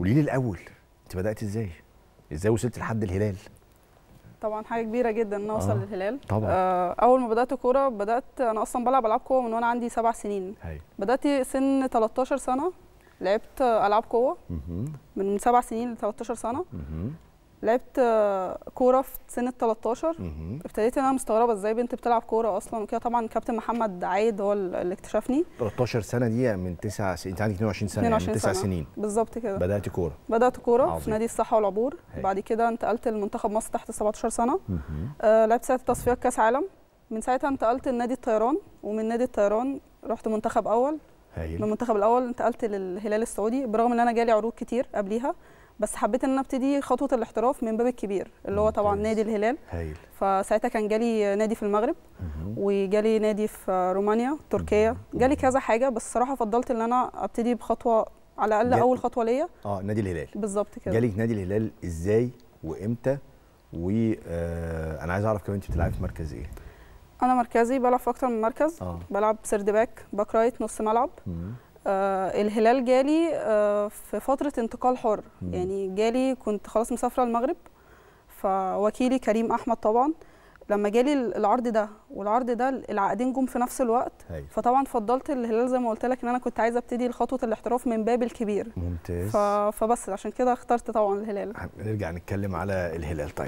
قولي لي الاول انت بدات ازاي ازاي وصلت لحد الهلال طبعا حاجه كبيره جدا ان اوصل آه. للهلال طبعا آه اول ما بدات كوره بدات انا اصلا بلعب العاب قوه من وانا عندي سبع سنين هي. بدات سن 13 سنه لعبت العاب قوه من سبع سنين ل 13 سنه لعبت آه، كوره في سنه 13 ابتديت انا مستغربه ازاي بنت بتلعب كوره اصلا وكده طبعا كابتن محمد عايد هو اللي اكتشفني 13 سنه دي من 9 سنين انت عندك 22 سنه 22 يعني من 9 سنة. سنين بالظبط كده بدات كوره بدات كوره في نادي الصحه والعبور هي. بعد كده انتقلت لمنتخب مصر تحت 17 سنه آه لعبت ساعه تصفيات كاس عالم من ساعتها انتقلت لنادي الطيران ومن نادي الطيران رحت منتخب اول هايل. من المنتخب الاول انتقلت للهلال السعودي برغم ان انا جالي عروض كتير قبليها بس حبيت ان انا ابتدي خطوه الاحتراف من باب الكبير اللي هو طبعا نادي الهلال هايل فساعتها كان جالي نادي في المغرب وجالي نادي في رومانيا تركيا جالي كذا حاجه بس الصراحه فضلت ان انا ابتدي بخطوه على الاقل اول خطوه ليا اه نادي الهلال بالظبط كده جالك نادي الهلال ازاي وامتى وانا آه، عايز اعرف كمان انت بتلعبي في مركز ايه انا مركزي بلعب في اكتر من مركز آه. بلعب سيرد باك باك رايت نص ملعب مم. آه الهلال جالي آه في فتره انتقال حر مم. يعني جالي كنت خلاص مسافره المغرب فوكيلي كريم احمد طبعا لما جالي العرض ده والعرض ده العقدين جم في نفس الوقت هي. فطبعا فضلت الهلال زي ما قلت لك ان انا كنت عايزه ابتدي خطوه الاحتراف من باب الكبير ممتاز ف... فبس عشان كده اخترت طبعا الهلال نرجع نتكلم على الهلال طيب